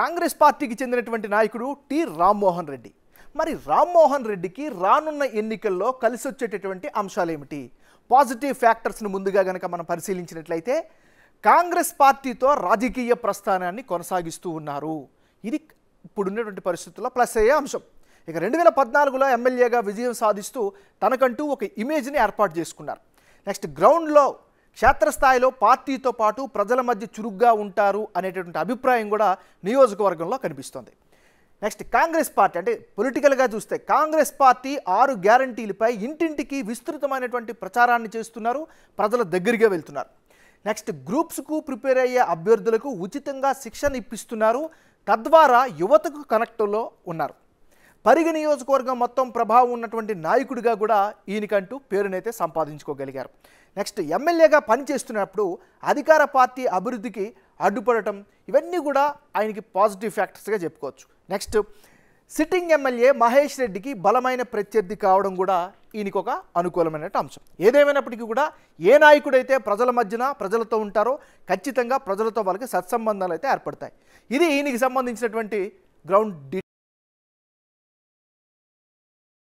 కాంగ్రెస్ పార్టీకి చెందినటువంటి నాయకుడు టి రామ్మోహన్ రెడ్డి మరి రామ్మోహన్ రెడ్డికి రానున్న ఎన్నికల్లో కలిసి వచ్చేటటువంటి అంశాలేమిటి పాజిటివ్ ఫ్యాక్టర్స్ను ముందుగా గనక మనం పరిశీలించినట్లయితే కాంగ్రెస్ పార్టీతో రాజకీయ ప్రస్థానాన్ని కొనసాగిస్తూ ఉన్నారు ఇది ఇప్పుడున్నటువంటి పరిస్థితుల్లో ప్లస్ అయ్యే అంశం ఇక రెండు వేల పద్నాలుగులో ఎమ్మెల్యేగా విజయం సాధిస్తూ తనకంటూ ఒక ఇమేజ్ని ఏర్పాటు చేసుకున్నారు నెక్స్ట్ గ్రౌండ్లో క్షేత్రస్థాయిలో పార్టీతో పాటు ప్రజల మధ్య చురుగ్గా ఉంటారు అనేటటువంటి అభిప్రాయం కూడా నియోజకవర్గంలో కనిపిస్తోంది నెక్స్ట్ కాంగ్రెస్ పార్టీ అంటే పొలిటికల్గా చూస్తే కాంగ్రెస్ పార్టీ ఆరు గ్యారంటీలపై ఇంటింటికి విస్తృతమైనటువంటి ప్రచారాన్ని చేస్తున్నారు ప్రజల దగ్గరగా వెళ్తున్నారు నెక్స్ట్ గ్రూప్స్కు ప్రిపేర్ అయ్యే అభ్యర్థులకు ఉచితంగా శిక్షణ ఇప్పిస్తున్నారు తద్వారా యువతకు కనెక్ట్లో ఉన్నారు పరిగ నియోజకవర్గం మొత్తం ప్రభావం ఉన్నటువంటి నాయకుడిగా కూడా ఈయనకంటూ పేరునైతే సంపాదించుకోగలిగారు నెక్స్ట్ ఎమ్మెల్యేగా పనిచేస్తున్నప్పుడు అధికార పార్టీ అభివృద్ధికి అడ్డుపడటం ఇవన్నీ కూడా ఆయనకి పాజిటివ్ ఫ్యాక్టర్స్గా చెప్పుకోవచ్చు నెక్స్ట్ సిట్టింగ్ ఎమ్మెల్యే మహేష్ రెడ్డికి బలమైన ప్రత్యర్థి కావడం కూడా ఈయనకి ఒక అనుకూలమైన అంశం ఏదేమైనప్పటికీ కూడా ఏ నాయకుడైతే ప్రజల మధ్యన ప్రజలతో ఉంటారో ఖచ్చితంగా ప్రజలతో వాళ్ళకి సత్సంబంధాలు అయితే ఏర్పడతాయి ఇది ఈయనకి సంబంధించినటువంటి గ్రౌండ్ డీటెయిల్